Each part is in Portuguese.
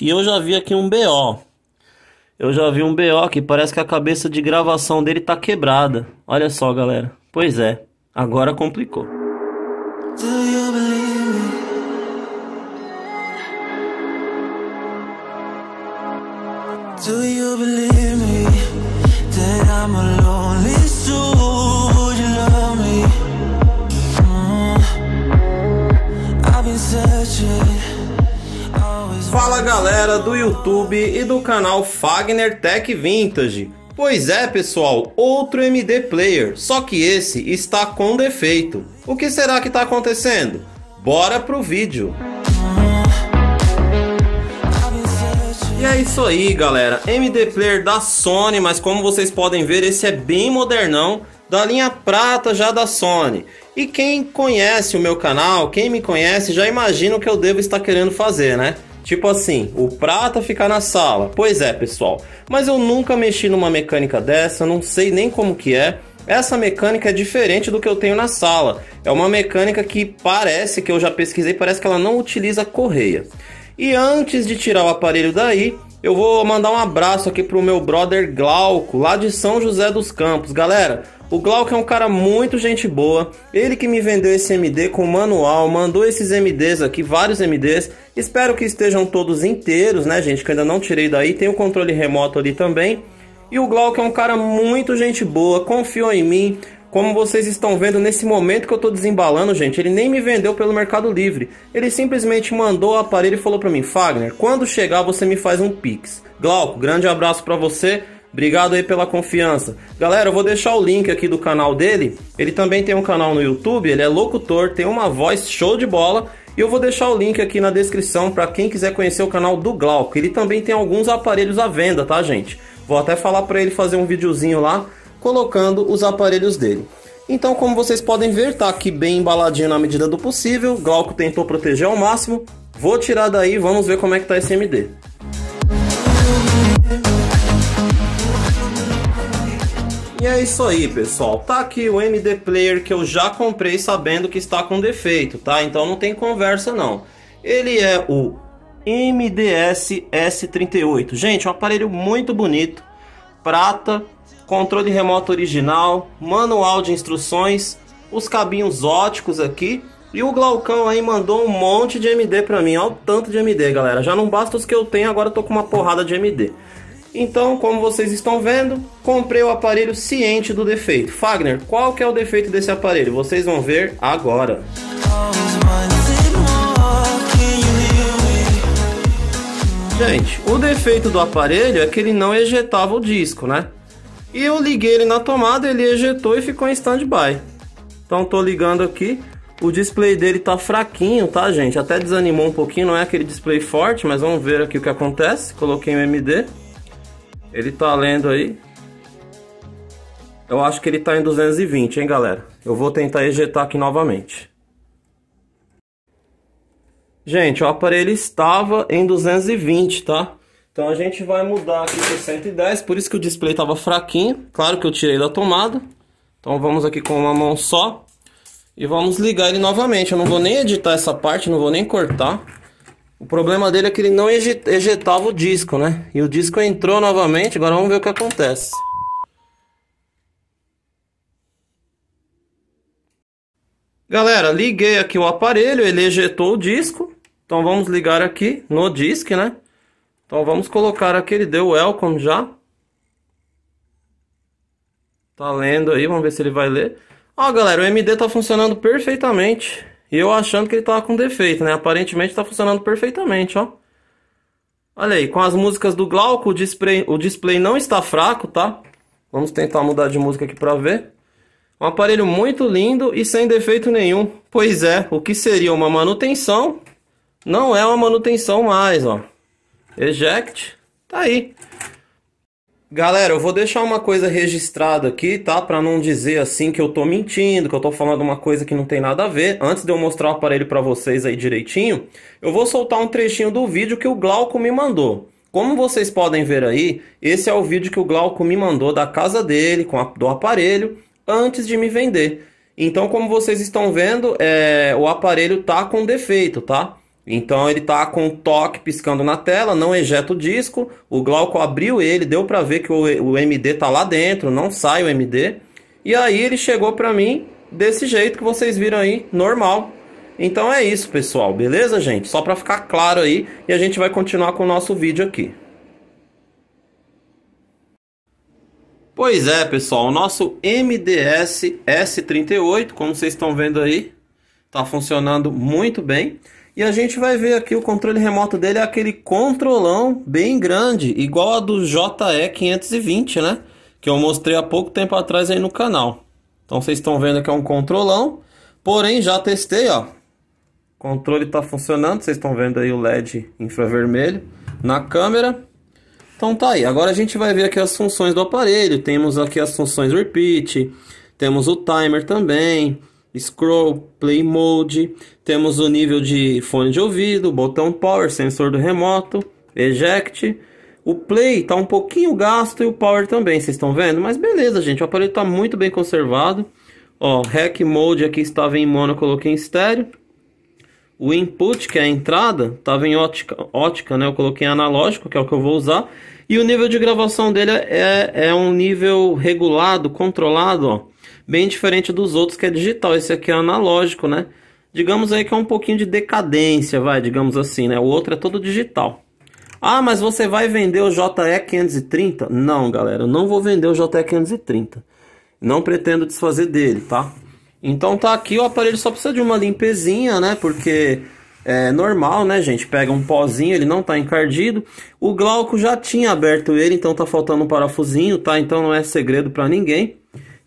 E eu já vi aqui um BO. Eu já vi um BO que parece que a cabeça de gravação dele tá quebrada. Olha só, galera. Pois é, agora complicou. Fala galera do YouTube e do canal Fagner Tech Vintage. Pois é, pessoal, outro MD player, só que esse está com defeito. O que será que está acontecendo? Bora pro vídeo. E é isso aí, galera. MD player da Sony, mas como vocês podem ver, esse é bem modernão da linha prata já da Sony. E quem conhece o meu canal, quem me conhece, já imagina o que eu devo estar querendo fazer, né? Tipo assim, o prata ficar na sala. Pois é, pessoal. Mas eu nunca mexi numa mecânica dessa, não sei nem como que é. Essa mecânica é diferente do que eu tenho na sala. É uma mecânica que parece que eu já pesquisei, parece que ela não utiliza correia. E antes de tirar o aparelho daí, eu vou mandar um abraço aqui pro meu brother Glauco, lá de São José dos Campos. Galera, o Glauco é um cara muito gente boa. Ele que me vendeu esse MD com manual, mandou esses MDs aqui, vários MDs. Espero que estejam todos inteiros, né, gente? Que eu ainda não tirei daí. Tem o controle remoto ali também. E o Glauco é um cara muito gente boa, confiou em mim. Como vocês estão vendo nesse momento que eu estou desembalando, gente, ele nem me vendeu pelo Mercado Livre. Ele simplesmente mandou o aparelho e falou para mim: "Fagner, quando chegar você me faz um pix". Glauco, grande abraço para você. Obrigado aí pela confiança. Galera, eu vou deixar o link aqui do canal dele. Ele também tem um canal no YouTube, ele é locutor, tem uma voz show de bola. E eu vou deixar o link aqui na descrição para quem quiser conhecer o canal do Glauco. Ele também tem alguns aparelhos à venda, tá, gente? Vou até falar para ele fazer um videozinho lá colocando os aparelhos dele. Então, como vocês podem ver, tá aqui bem embaladinho na medida do possível. Glauco tentou proteger ao máximo. Vou tirar daí, vamos ver como é que tá esse MD. E é isso aí, pessoal. Tá aqui o MD Player que eu já comprei sabendo que está com defeito, tá? Então não tem conversa não. Ele é o MDS S38. Gente, um aparelho muito bonito, prata, controle remoto original, manual de instruções, os cabinhos óticos aqui. E o Glaucão aí mandou um monte de MD pra mim. Olha o tanto de MD, galera. Já não basta os que eu tenho, agora eu tô com uma porrada de MD. Então, como vocês estão vendo, comprei o aparelho ciente do defeito. Fagner, qual que é o defeito desse aparelho? Vocês vão ver agora. Gente, o defeito do aparelho é que ele não ejetava o disco, né? E eu liguei ele na tomada, ele ejetou e ficou em stand by. Então tô ligando aqui. O display dele tá fraquinho, tá, gente? Até desanimou um pouquinho, não é aquele display forte, mas vamos ver aqui o que acontece. Coloquei o MD. Ele tá lendo aí. Eu acho que ele tá em 220, hein, galera? Eu vou tentar ejetar aqui novamente. Gente, o aparelho estava em 220, tá? Então a gente vai mudar aqui para 110, por isso que o display estava fraquinho. Claro que eu tirei da tomada. Então vamos aqui com uma mão só. E vamos ligar ele novamente. Eu não vou nem editar essa parte, não vou nem cortar. O problema dele é que ele não ejetava o disco, né? E o disco entrou novamente, agora vamos ver o que acontece. Galera, liguei aqui o aparelho, ele ejetou o disco. Então vamos ligar aqui no disco, né? Então vamos colocar aqui, ele deu welcome já. Tá lendo aí, vamos ver se ele vai ler. Ó, galera, o MD tá funcionando perfeitamente. E eu achando que ele tava com defeito, né? Aparentemente tá funcionando perfeitamente, ó. Olha aí, com as músicas do Glauco, o display, o display não está fraco, tá? Vamos tentar mudar de música aqui para ver. Um aparelho muito lindo e sem defeito nenhum. Pois é, o que seria uma manutenção, não é uma manutenção mais, ó. Eject, tá aí. Galera, eu vou deixar uma coisa registrada aqui, tá? Para não dizer assim que eu tô mentindo, que eu tô falando uma coisa que não tem nada a ver. Antes de eu mostrar o aparelho para vocês aí direitinho, eu vou soltar um trechinho do vídeo que o Glauco me mandou. Como vocês podem ver aí, esse é o vídeo que o Glauco me mandou da casa dele, com a, do aparelho, antes de me vender. Então, como vocês estão vendo, é, o aparelho tá com defeito, tá? Então ele tá com o toque piscando na tela, não ejeta o disco. O Glauco abriu ele, deu para ver que o, o MD tá lá dentro, não sai o MD. E aí ele chegou para mim desse jeito que vocês viram aí, normal. Então é isso, pessoal, beleza, gente? Só para ficar claro aí e a gente vai continuar com o nosso vídeo aqui. Pois é, pessoal, o nosso MDS S38, como vocês estão vendo aí, está funcionando muito bem. E a gente vai ver aqui o controle remoto dele é aquele controlão bem grande, igual a do JE520, né? Que eu mostrei há pouco tempo atrás aí no canal. Então vocês estão vendo que é um controlão, porém já testei, ó. O controle está funcionando, vocês estão vendo aí o LED infravermelho na câmera. Então tá aí, agora a gente vai ver aqui as funções do aparelho. Temos aqui as funções repeat, temos o timer também, scroll, play mode, temos o nível de fone de ouvido, botão power, sensor do remoto, eject. O play está um pouquinho gasto e o power também, vocês estão vendo? Mas beleza, gente, o aparelho está muito bem conservado. Ó, hack mode aqui estava em mono, coloquei em estéreo. O input, que é a entrada, estava em ótica, ótica, né? Eu coloquei em analógico, que é o que eu vou usar. E o nível de gravação dele é, é um nível regulado, controlado, ó bem diferente dos outros que é digital. Esse aqui é analógico, né? Digamos aí que é um pouquinho de decadência, vai, digamos assim, né? O outro é todo digital. Ah, mas você vai vender o JE530? Não, galera, eu não vou vender o JE530. Não pretendo desfazer dele, tá? Então tá aqui, o aparelho só precisa de uma limpezinha, né? Porque é normal, né, gente? Pega um pozinho, ele não tá encardido. O Glauco já tinha aberto ele, então tá faltando um parafusinho, tá? Então não é segredo para ninguém.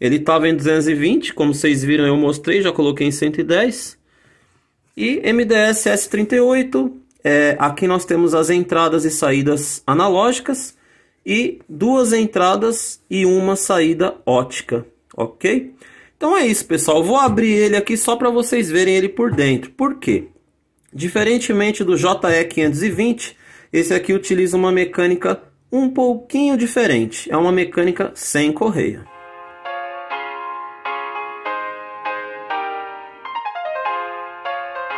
Ele estava em 220, como vocês viram eu mostrei, já coloquei em 110. E MDS S38, é, aqui nós temos as entradas e saídas analógicas e duas entradas e uma saída ótica, ok? Então é isso, pessoal. vou abrir ele aqui só para vocês verem ele por dentro. Por quê? Diferentemente do JE520, esse aqui utiliza uma mecânica um pouquinho diferente. É uma mecânica sem correia.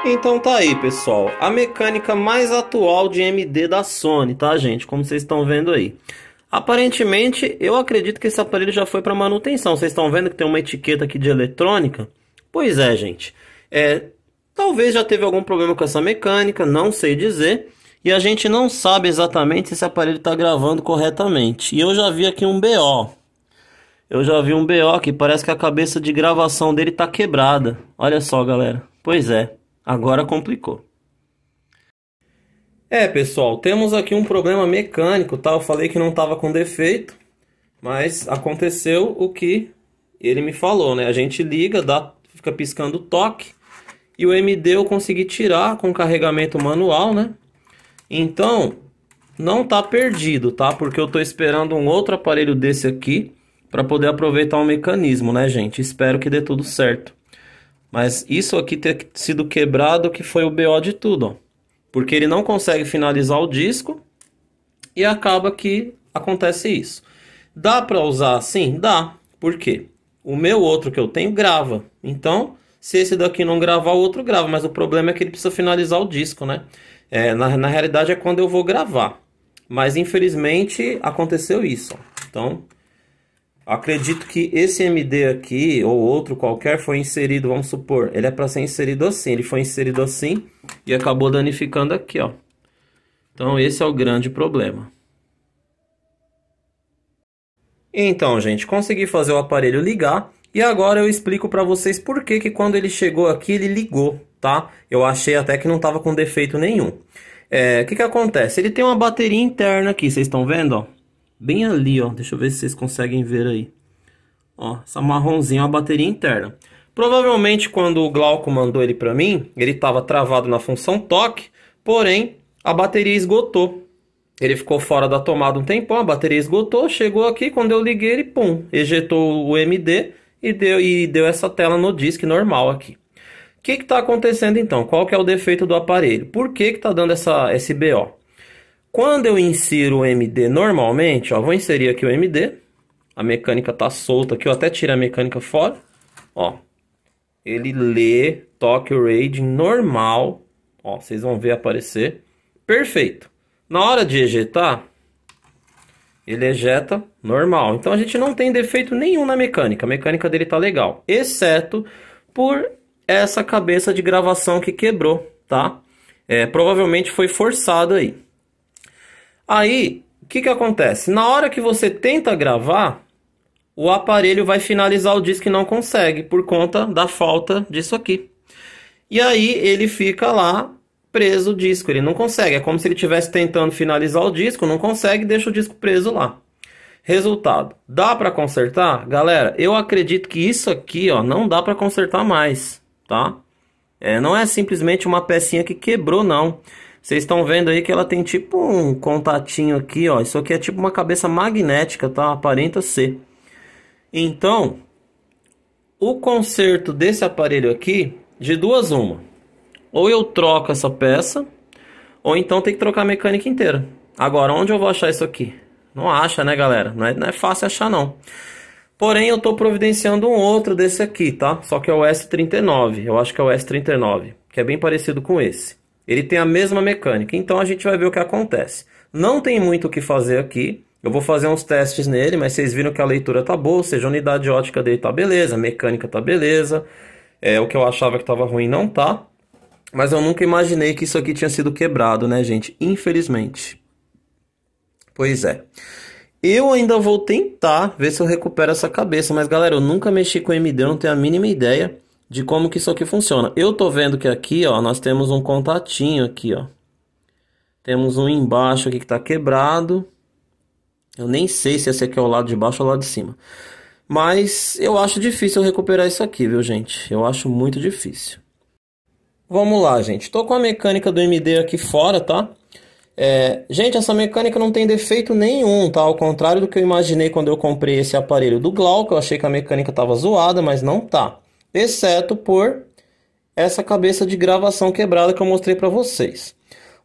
Então tá aí, pessoal. A mecânica mais atual de MD da Sony, tá, gente? Como vocês estão vendo aí. Aparentemente, eu acredito que esse aparelho já foi para manutenção. Vocês estão vendo que tem uma etiqueta aqui de eletrônica? Pois é, gente. É, talvez já teve algum problema com essa mecânica, não sei dizer. E a gente não sabe exatamente se esse aparelho está gravando corretamente. E eu já vi aqui um BO. Eu já vi um BO que parece que a cabeça de gravação dele está quebrada. Olha só, galera. Pois é. Agora complicou. É, pessoal, temos aqui um problema mecânico, tá? Eu falei que não estava com defeito, mas aconteceu o que ele me falou, né? A gente liga, dá, fica piscando toque, e o MD eu consegui tirar com carregamento manual, né? Então, não tá perdido, tá? Porque eu tô esperando um outro aparelho desse aqui para poder aproveitar o mecanismo, né, gente? Espero que dê tudo certo. Mas isso aqui ter sido quebrado que foi o BO de tudo, ó. Porque ele não consegue finalizar o disco e acaba que acontece isso. Dá para usar assim? Dá. Por quê? O meu outro que eu tenho grava. Então, se esse daqui não gravar, o outro grava. Mas o problema é que ele precisa finalizar o disco, né? É, na, na realidade é quando eu vou gravar. Mas infelizmente aconteceu isso. Ó. Então, Acredito que esse MD aqui, ou outro qualquer, foi inserido, vamos supor, ele é para ser inserido assim, ele foi inserido assim e acabou danificando aqui, ó. Então esse é o grande problema. Então, gente, consegui fazer o aparelho ligar e agora eu explico para vocês por que que quando ele chegou aqui ele ligou, tá? Eu achei até que não tava com defeito nenhum. É, o é, que que acontece? Ele tem uma bateria interna aqui, vocês estão vendo, ó? Bem ali, ó. Deixa eu ver se vocês conseguem ver aí. Ó, essa marronzinha é uma bateria interna. Provavelmente quando o Glauco mandou ele para mim, ele estava travado na função toque, porém a bateria esgotou. Ele ficou fora da tomada um tempão, a bateria esgotou, chegou aqui, quando eu liguei ele, pum, ejetou o MD e deu, e deu essa tela no disque normal aqui. O que está acontecendo então? Qual que é o defeito do aparelho? Por que está dando essa, esse BO? Quando eu insiro o MD normalmente, ó, vou inserir aqui o MD. A mecânica tá solta aqui, eu até tirei a mecânica fora. Ó, ele lê Tokyo Raid normal. Ó, vocês vão ver aparecer. Perfeito. Na hora de ejetar, ele ejeta normal. Então a gente não tem defeito nenhum na mecânica. A mecânica dele tá legal, exceto por essa cabeça de gravação que quebrou, tá? É, provavelmente foi forçado aí. Aí, o que, que acontece? Na hora que você tenta gravar, o aparelho vai finalizar o disco e não consegue, por conta da falta disso aqui. E aí ele fica lá preso o disco, ele não consegue. É como se ele estivesse tentando finalizar o disco, não consegue, deixa o disco preso lá. Resultado, dá para consertar? Galera, eu acredito que isso aqui, ó, não dá para consertar mais, tá? É, não é simplesmente uma pecinha que quebrou, não. Vocês estão vendo aí que ela tem tipo um contatinho aqui, ó. Isso aqui é tipo uma cabeça magnética, tá? Aparenta ser. Então, o conserto desse aparelho aqui, de duas uma. Ou eu troco essa peça, ou então tem que trocar a mecânica inteira. Agora, onde eu vou achar isso aqui? Não acha, né, galera? Não é, não é fácil achar, não. Porém, eu estou providenciando um outro desse aqui, tá? Só que é o S39. Eu acho que é o S39, que é bem parecido com esse. Ele tem a mesma mecânica. Então a gente vai ver o que acontece. Não tem muito o que fazer aqui. Eu vou fazer uns testes nele, mas vocês viram que a leitura tá boa, ou seja, a unidade ótica dele tá beleza, a mecânica tá beleza. É, o que eu achava que estava ruim não tá. Mas eu nunca imaginei que isso aqui tinha sido quebrado, né, gente? Infelizmente. Pois é. Eu ainda vou tentar ver se eu recupero essa cabeça, mas galera, eu nunca mexi com MD, eu não tenho a mínima ideia de como que isso aqui funciona. Eu tô vendo que aqui, ó, nós temos um contatinho aqui, ó. Temos um embaixo aqui que tá quebrado. Eu nem sei se esse aqui é o lado de baixo ou o lado de cima. Mas eu acho difícil recuperar isso aqui, viu, gente? Eu acho muito difícil. Vamos lá, gente. Tô com a mecânica do MD aqui fora, tá? É, gente, essa mecânica não tem defeito nenhum, tá? Ao contrário do que eu imaginei quando eu comprei esse aparelho do Glauco, eu achei que a mecânica tava zoada, mas não tá exceto por essa cabeça de gravação quebrada que eu mostrei para vocês.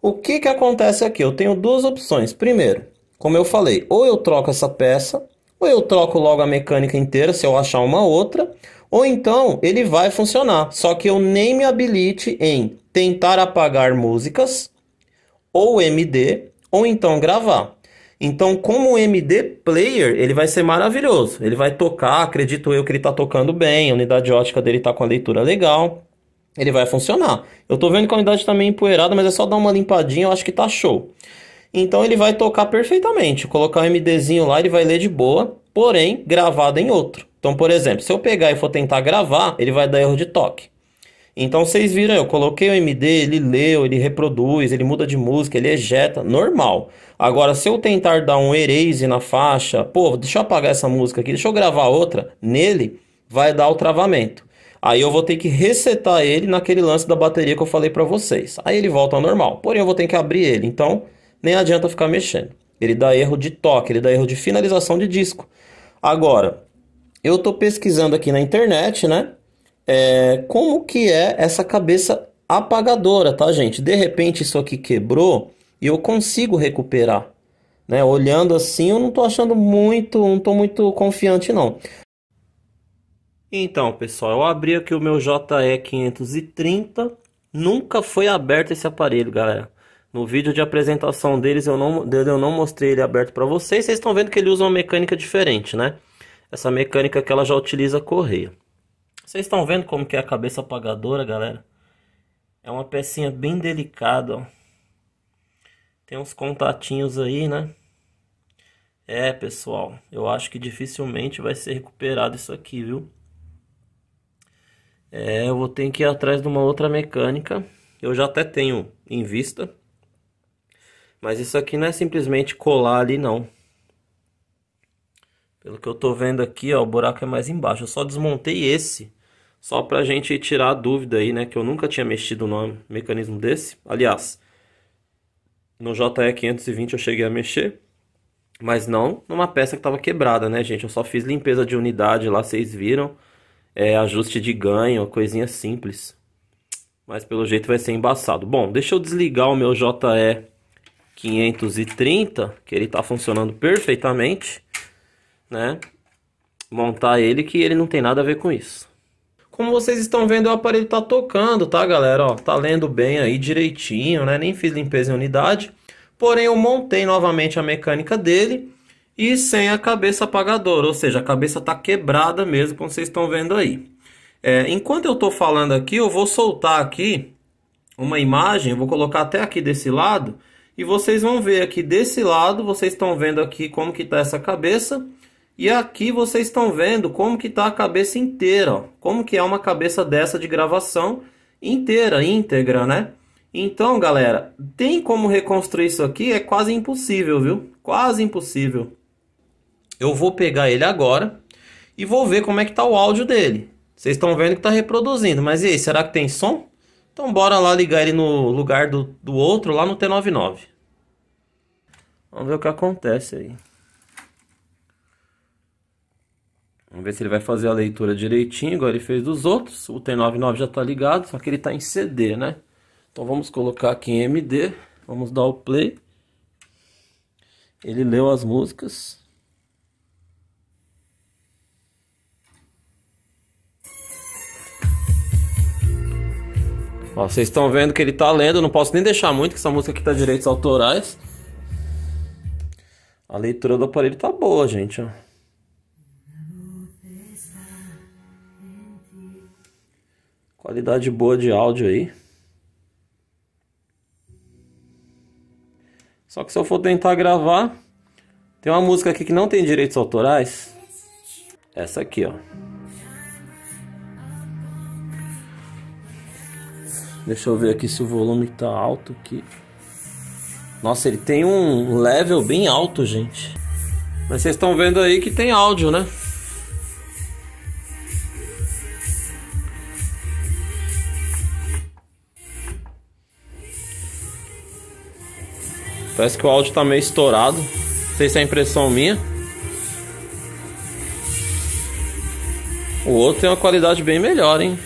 O que, que acontece aqui? Eu tenho duas opções. Primeiro, como eu falei, ou eu troco essa peça, ou eu troco logo a mecânica inteira se eu achar uma outra, ou então ele vai funcionar. Só que eu nem me habilite em tentar apagar músicas, ou MD, ou então gravar. Então, como MD player, ele vai ser maravilhoso. Ele vai tocar, acredito eu que ele está tocando bem, a unidade ótica dele está com a leitura legal. Ele vai funcionar. Eu estou vendo que a unidade também tá meio empoeirada, mas é só dar uma limpadinha, eu acho que tá show. Então ele vai tocar perfeitamente. Colocar o um MDzinho lá, ele vai ler de boa, porém gravado em outro. Então, por exemplo, se eu pegar e for tentar gravar, ele vai dar erro de toque. Então vocês viram, eu coloquei o MD, ele leu, ele reproduz, ele muda de música, ele ejeta, normal. Agora, se eu tentar dar um erase na faixa, pô, deixa eu apagar essa música aqui, deixa eu gravar outra, nele vai dar o travamento. Aí eu vou ter que resetar ele naquele lance da bateria que eu falei para vocês. Aí ele volta ao normal, porém eu vou ter que abrir ele, então nem adianta ficar mexendo. Ele dá erro de toque, ele dá erro de finalização de disco. Agora, eu tô pesquisando aqui na internet, né? é, como que é essa cabeça apagadora, tá, gente? De repente isso aqui quebrou e eu consigo recuperar. Né? Olhando assim, eu não estou achando muito, não estou muito confiante não. Então, pessoal, eu abri aqui o meu JE530. Nunca foi aberto esse aparelho, galera. No vídeo de apresentação deles eu não, eu não mostrei ele aberto para vocês. Vocês estão vendo que ele usa uma mecânica diferente, né? Essa mecânica que ela já utiliza correia. Vocês estão vendo como que é a cabeça apagadora, galera? É uma pecinha bem delicada, ó. Tem uns contatinhos aí, né? É, pessoal, eu acho que dificilmente vai ser recuperado isso aqui, viu? É, eu vou ter que ir atrás de uma outra mecânica. Eu já até tenho em vista. Mas isso aqui não é simplesmente colar ali, não. Pelo que eu tô vendo aqui, ó, o buraco é mais embaixo. Eu só desmontei esse só para a gente tirar a dúvida aí, né? Que eu nunca tinha mexido no mecanismo desse. Aliás, no JE520 eu cheguei a mexer, mas não numa peça que estava quebrada, né, gente? Eu só fiz limpeza de unidade lá, vocês viram. É, ajuste de ganho, coisinha simples. Mas pelo jeito vai ser embaçado. Bom, deixa eu desligar o meu JE 530, que ele está funcionando perfeitamente, né? Montar ele que ele não tem nada a ver com isso. Como vocês estão vendo, o aparelho está tocando, tá galera? Ó, tá lendo bem aí direitinho, né? Nem fiz limpeza em unidade. Porém, eu montei novamente a mecânica dele e sem a cabeça apagadora, ou seja, a cabeça está quebrada mesmo, como vocês estão vendo aí. É, enquanto eu estou falando aqui, eu vou soltar aqui uma imagem, vou colocar até aqui desse lado, e vocês vão ver aqui desse lado, vocês estão vendo aqui como que está essa cabeça, e aqui vocês estão vendo como que está a cabeça inteira, ó. como que é uma cabeça dessa de gravação inteira, íntegra, né? Então, galera, tem como reconstruir isso aqui? É quase impossível, viu? Quase impossível. Eu vou pegar ele agora e vou ver como é que está o áudio dele. Vocês estão vendo que está reproduzindo, mas e aí, será que tem som? Então bora lá ligar ele no lugar do, do outro, lá no T99. Vamos ver o que acontece aí. Vamos ver se ele vai fazer a leitura direitinho, Agora ele fez dos outros. O T99 já está ligado, só que ele está em CD, né? Então vamos colocar aqui em MD, vamos dar o play. Ele leu as músicas. Ó, vocês estão vendo que ele está lendo, não posso nem deixar muito, que essa música aqui tá direitos autorais. A leitura do aparelho tá boa, gente, ó. Qualidade boa de áudio aí. Só que se eu for tentar gravar, tem uma música aqui que não tem direitos autorais. Essa aqui, ó. Deixa eu ver aqui se o volume tá alto aqui. Nossa, ele tem um level bem alto, gente. Mas vocês estão vendo aí que tem áudio, né? Parece que o áudio tá meio estourado. Não sei se é impressão minha. O outro tem uma qualidade bem melhor, hein?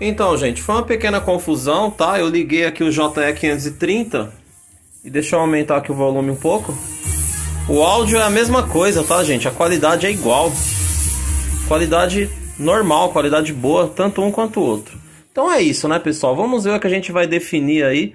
Então, gente, foi uma pequena confusão, tá? Eu liguei aqui o JE530 e deixa eu aumentar aqui o volume um pouco. O áudio é a mesma coisa, tá, gente? A qualidade é igual. Qualidade normal, qualidade boa, tanto um quanto o outro. Então é isso, né, pessoal? Vamos ver o que a gente vai definir aí.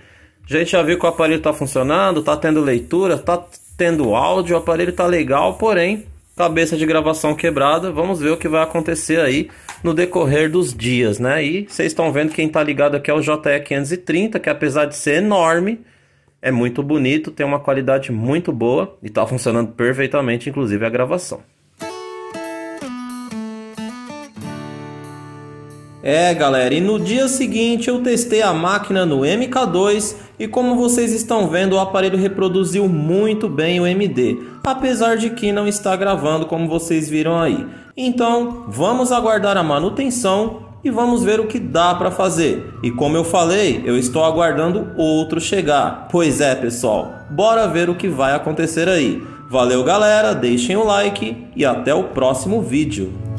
A gente já viu que o aparelho está funcionando, está tendo leitura, está tendo áudio, o aparelho está legal, porém, cabeça de gravação quebrada. Vamos ver o que vai acontecer aí no decorrer dos dias, né? E vocês estão vendo quem está ligado aqui é o JE530, que apesar de ser enorme, é muito bonito, tem uma qualidade muito boa e está funcionando perfeitamente, inclusive a gravação. É, galera, e no dia seguinte eu testei a máquina no MK2 e como vocês estão vendo, o aparelho reproduziu muito bem o MD, apesar de que não está gravando como vocês viram aí. Então, vamos aguardar a manutenção e vamos ver o que dá para fazer. E como eu falei, eu estou aguardando outro chegar. Pois é, pessoal, bora ver o que vai acontecer aí. Valeu, galera, deixem o like e até o próximo vídeo.